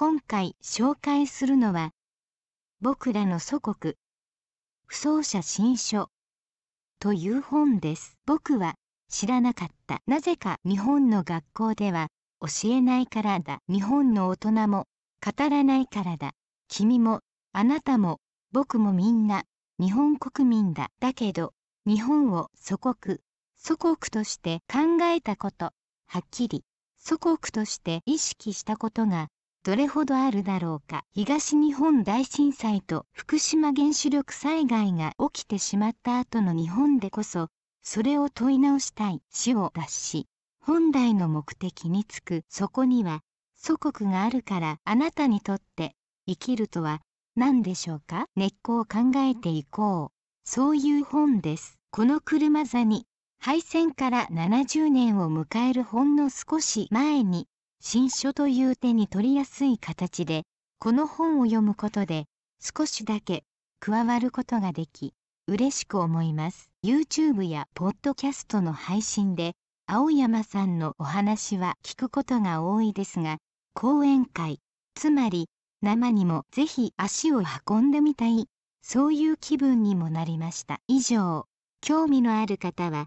今回紹介するのは「僕らの祖国不走者新書」という本です。僕は知らなかった。なぜか日本の学校では教えないからだ。日本の大人も語らないからだ。君もあなたも僕もみんな日本国民だ。だけど日本を祖国、祖国として考えたこと、はっきり祖国として意識したことがどれほどあるだろうか東日本大震災と福島原子力災害が起きてしまった後の日本でこそそれを問い直したい死を脱し本来の目的につくそこには祖国があるからあなたにとって生きるとは何でしょうか根っこを考えていこうそういう本ですこの車座に敗戦から70年を迎えるほんの少し前に新書という手に取りやすい形でこの本を読むことで少しだけ加わることができ嬉しく思います YouTube やポッドキャストの配信で青山さんのお話は聞くことが多いですが講演会つまり生にもぜひ足を運んでみたいそういう気分にもなりました以上興味のある方は